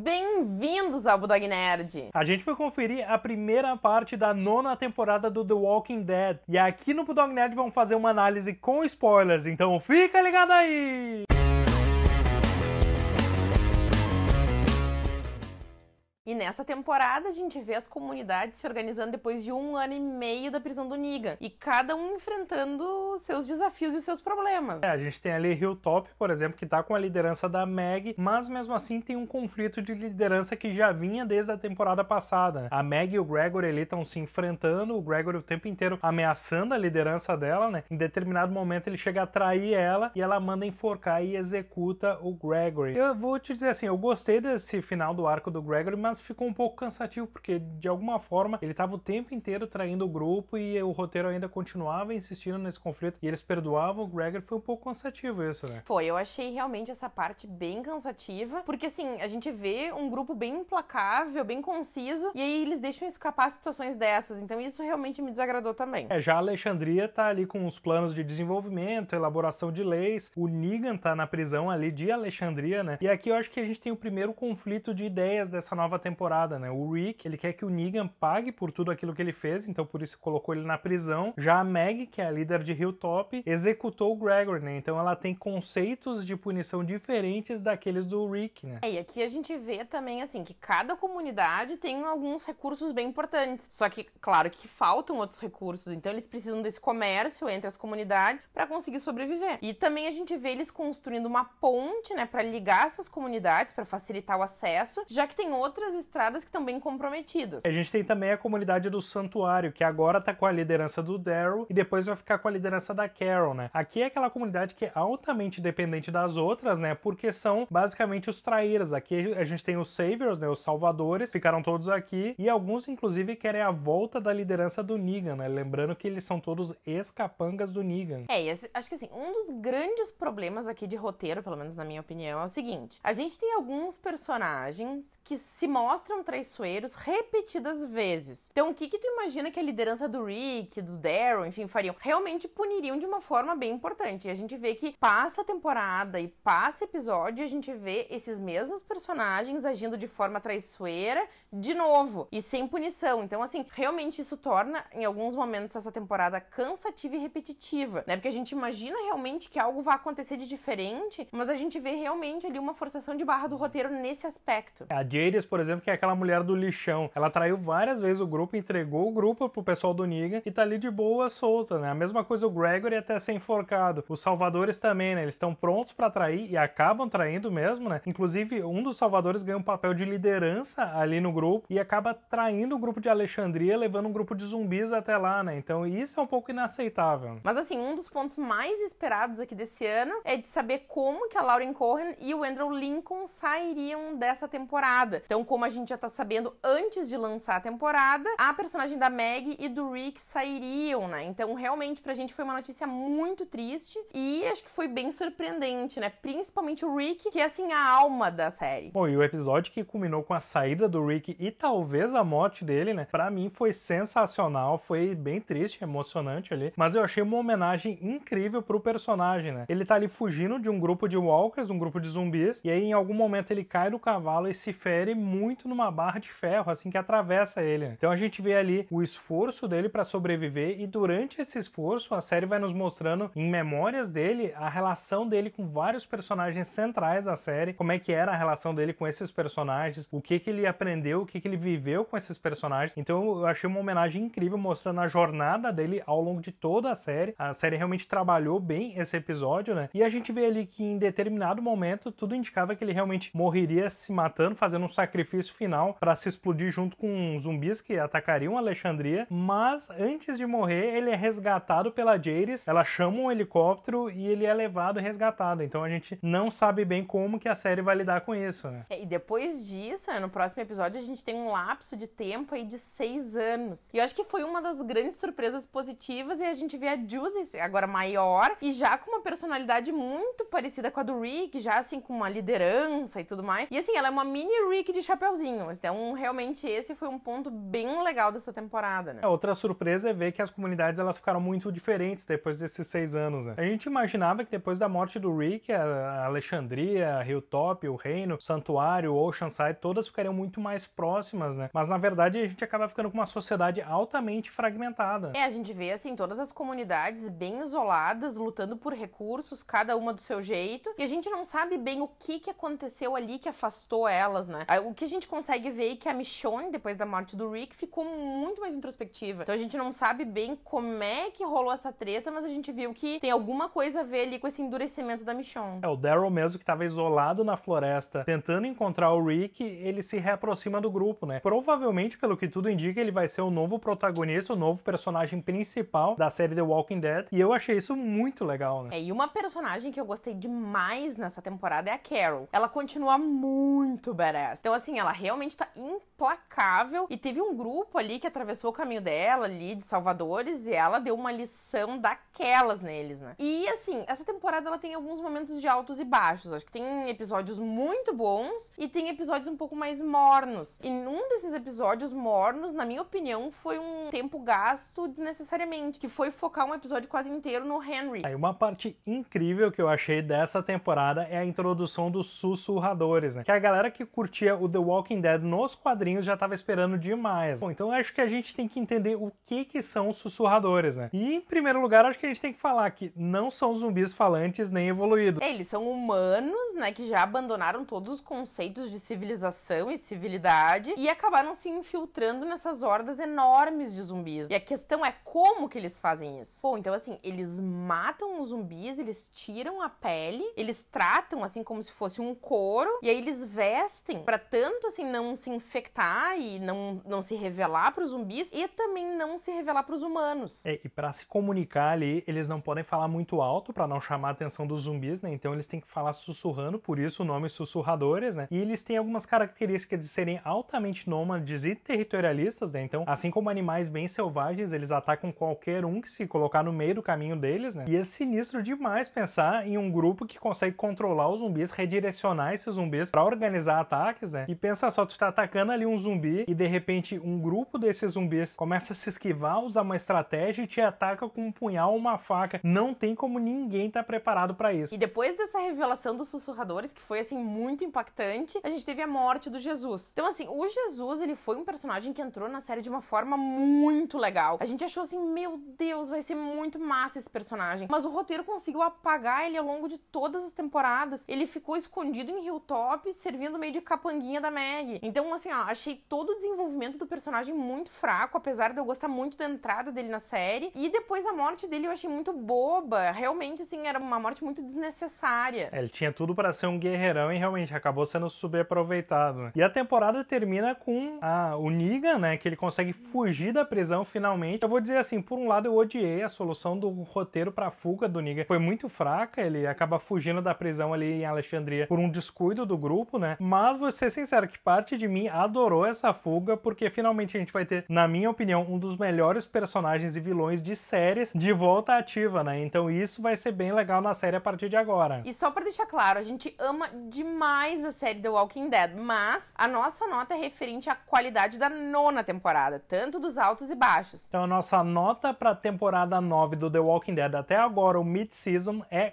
Bem-vindos ao Budog Nerd! A gente foi conferir a primeira parte da nona temporada do The Walking Dead. E aqui no Budog Nerd vamos fazer uma análise com spoilers, então fica ligado aí! E nessa temporada a gente vê as comunidades se organizando depois de um ano e meio da prisão do Niga e cada um enfrentando seus desafios e seus problemas. É, a gente tem ali Hilltop, por exemplo, que tá com a liderança da Meg, mas mesmo assim tem um conflito de liderança que já vinha desde a temporada passada. Né? A Meg e o Gregory ali estão se enfrentando, o Gregory o tempo inteiro ameaçando a liderança dela, né? Em determinado momento ele chega a trair ela e ela manda enforcar e executa o Gregory. Eu vou te dizer assim, eu gostei desse final do arco do Gregory, mas mas ficou um pouco cansativo, porque de alguma forma ele estava o tempo inteiro traindo o grupo e o roteiro ainda continuava insistindo nesse conflito e eles perdoavam o Gregor. Foi um pouco cansativo isso, né? Foi, eu achei realmente essa parte bem cansativa, porque assim, a gente vê um grupo bem implacável, bem conciso, e aí eles deixam escapar situações dessas. Então isso realmente me desagradou também. É, já a Alexandria tá ali com os planos de desenvolvimento, elaboração de leis, o Negan tá na prisão ali de Alexandria, né? E aqui eu acho que a gente tem o primeiro conflito de ideias dessa nova temporada temporada, né? O Rick, ele quer que o Negan pague por tudo aquilo que ele fez, então por isso colocou ele na prisão. Já a Meg, que é a líder de Hilltop, executou o Gregory, né? Então ela tem conceitos de punição diferentes daqueles do Rick, né? É, e aqui a gente vê também, assim, que cada comunidade tem alguns recursos bem importantes. Só que, claro, que faltam outros recursos, então eles precisam desse comércio entre as comunidades para conseguir sobreviver. E também a gente vê eles construindo uma ponte, né, para ligar essas comunidades, para facilitar o acesso, já que tem outras estradas que estão bem comprometidas. A gente tem também a comunidade do Santuário, que agora tá com a liderança do Daryl e depois vai ficar com a liderança da Carol, né? Aqui é aquela comunidade que é altamente dependente das outras, né? Porque são basicamente os traíras. Aqui a gente tem os Saviors, né? Os Salvadores, ficaram todos aqui e alguns, inclusive, querem a volta da liderança do Negan, né? Lembrando que eles são todos escapangas do Negan. É, e acho que assim, um dos grandes problemas aqui de roteiro, pelo menos na minha opinião, é o seguinte: a gente tem alguns personagens que se mostram mostram traiçoeiros repetidas vezes. Então, o que, que tu imagina que a liderança do Rick, do Daryl, enfim, fariam? Realmente puniriam de uma forma bem importante. E a gente vê que passa a temporada e passa episódio, e a gente vê esses mesmos personagens agindo de forma traiçoeira de novo e sem punição. Então, assim, realmente isso torna em alguns momentos essa temporada cansativa e repetitiva, né? Porque a gente imagina realmente que algo vai acontecer de diferente, mas a gente vê realmente ali uma forçação de barra do roteiro nesse aspecto. A Jadis, por exemplo, percebe que é aquela mulher do lixão. Ela traiu várias vezes o grupo, entregou o grupo pro pessoal do Niga e tá ali de boa, solta, né? A mesma coisa o Gregory até ser enforcado. Os salvadores também, né? Eles estão prontos para trair e acabam traindo mesmo, né? Inclusive, um dos salvadores ganha um papel de liderança ali no grupo e acaba traindo o grupo de Alexandria, levando um grupo de zumbis até lá, né? Então, isso é um pouco inaceitável. Mas assim, um dos pontos mais esperados aqui desse ano é de saber como que a Lauren Cohen e o Andrew Lincoln sairiam dessa temporada. Então, como a a gente já tá sabendo antes de lançar a temporada, a personagem da Meg e do Rick sairiam, né? Então, realmente, pra gente foi uma notícia muito triste e acho que foi bem surpreendente, né? Principalmente o Rick, que é assim a alma da série. Bom, e o episódio que culminou com a saída do Rick e talvez a morte dele, né? Pra mim foi sensacional, foi bem triste, emocionante ali, mas eu achei uma homenagem incrível pro personagem, né? Ele tá ali fugindo de um grupo de walkers, um grupo de zumbis, e aí em algum momento ele cai do cavalo e se fere muito muito numa barra de ferro, assim, que atravessa ele. Então a gente vê ali o esforço dele para sobreviver e durante esse esforço a série vai nos mostrando em memórias dele a relação dele com vários personagens centrais da série, como é que era a relação dele com esses personagens, o que que ele aprendeu, o que que ele viveu com esses personagens. Então eu achei uma homenagem incrível mostrando a jornada dele ao longo de toda a série. A série realmente trabalhou bem esse episódio, né? E a gente vê ali que em determinado momento tudo indicava que ele realmente morreria se matando, fazendo um sacrifício isso final para se explodir junto com zumbis que atacariam Alexandria, mas antes de morrer ele é resgatado pela Jairis, ela chama um helicóptero e ele é levado e resgatado. Então a gente não sabe bem como que a série vai lidar com isso, né? É, e depois disso, né, no próximo episódio a gente tem um lapso de tempo aí de seis anos. E eu acho que foi uma das grandes surpresas positivas e a gente vê a Judith agora maior e já com uma personalidade muito parecida com a do Rick, já assim com uma liderança e tudo mais. E assim, ela é uma mini Rick de chapéu legalzinho. Então, realmente, esse foi um ponto bem legal dessa temporada, né? É, outra surpresa é ver que as comunidades elas ficaram muito diferentes depois desses seis anos, né? A gente imaginava que depois da morte do Rick, a Alexandria, Rio Top, o Reino, o Santuário, Oceanside, todas ficariam muito mais próximas, né? Mas na verdade a gente acaba ficando com uma sociedade altamente fragmentada. É, a gente vê assim todas as comunidades bem isoladas, lutando por recursos, cada uma do seu jeito, e a gente não sabe bem o que que aconteceu ali que afastou elas, né? Ah, o que a gente gente consegue ver que a Michonne, depois da morte do Rick, ficou muito mais introspectiva. Então a gente não sabe bem como é que rolou essa treta, mas a gente viu que tem alguma coisa a ver ali com esse endurecimento da Michonne. É, o Daryl mesmo que estava isolado na floresta, tentando encontrar o Rick, ele se reaproxima do grupo, né? Provavelmente, pelo que tudo indica, ele vai ser o novo protagonista, o novo personagem principal da série The Walking Dead. E eu achei isso muito legal, né? É, e uma personagem que eu gostei demais nessa temporada é a Carol. Ela continua muito badass. Então, assim, ela ela realmente tá implacável e teve um grupo ali que atravessou o caminho dela ali de salvadores e ela deu uma lição daquelas neles, né? E assim, essa temporada ela tem alguns momentos de altos e baixos. Acho que tem episódios muito bons e tem episódios um pouco mais mornos. E num desses episódios mornos, na minha opinião, foi um tempo gasto desnecessariamente, que foi focar um episódio quase inteiro no Henry. Aí uma parte incrível que eu achei dessa temporada é a introdução dos sussurradores, né? Que é a galera que curtia o The Walking Walking Dead nos quadrinhos já estava esperando demais. Bom, então acho que a gente tem que entender o que que são os sussurradores, né? E em primeiro lugar, acho que a gente tem que falar que não são zumbis falantes nem evoluídos. É, eles são humanos, né, que já abandonaram todos os conceitos de civilização e civilidade e acabaram se infiltrando nessas hordas enormes de zumbis. E a questão é como que eles fazem isso? Bom, então assim, eles matam os zumbis, eles tiram a pele, eles tratam assim como se fosse um couro e aí eles vestem para tanto assim, não se infectar e não, não se revelar para os zumbis e também não se revelar para os humanos. É, e para se comunicar ali, eles não podem falar muito alto para não chamar a atenção dos zumbis, né? Então eles têm que falar sussurrando, por isso o nome sussurradores, né? E eles têm algumas características de serem altamente nômades e territorialistas, né? Então, assim como animais bem selvagens, eles atacam qualquer um que se colocar no meio do caminho deles, né? E é sinistro demais pensar em um grupo que consegue controlar os zumbis, redirecionar esses zumbis para organizar ataques, né? E pensar Pensa só, tu tá atacando ali um zumbi e de repente um grupo desses zumbis começa a se esquivar, usar uma estratégia e te ataca com um punhal ou uma faca. Não tem como ninguém tá preparado para isso. E depois dessa revelação dos sussurradores, que foi assim muito impactante, a gente teve a morte do Jesus. Então assim, o Jesus, ele foi um personagem que entrou na série de uma forma muito legal. A gente achou assim, meu Deus, vai ser muito massa esse personagem. Mas o roteiro conseguiu apagar ele ao longo de todas as temporadas. Ele ficou escondido em hilltop, servindo meio de capanguinha da média. Então, assim, ó, achei todo o desenvolvimento do personagem muito fraco, apesar de eu gostar muito da entrada dele na série. E depois a morte dele eu achei muito boba. Realmente, assim, era uma morte muito desnecessária. É, ele tinha tudo para ser um guerreirão e realmente acabou sendo subaproveitado. Né? E a temporada termina com a, o Niga, né, que ele consegue fugir da prisão finalmente. Eu vou dizer assim, por um lado eu odiei a solução do roteiro pra fuga do Niga. Foi muito fraca, ele acaba fugindo da prisão ali em Alexandria por um descuido do grupo, né? Mas vou ser sincero, que parte de mim adorou essa fuga, porque finalmente a gente vai ter, na minha opinião, um dos melhores personagens e vilões de séries de volta ativa, né? Então isso vai ser bem legal na série a partir de agora. E só para deixar claro, a gente ama demais a série The Walking Dead, mas a nossa nota é referente à qualidade da nona temporada, tanto dos altos e baixos. Então a nossa nota para temporada 9 do The Walking Dead até agora, o mid-season, é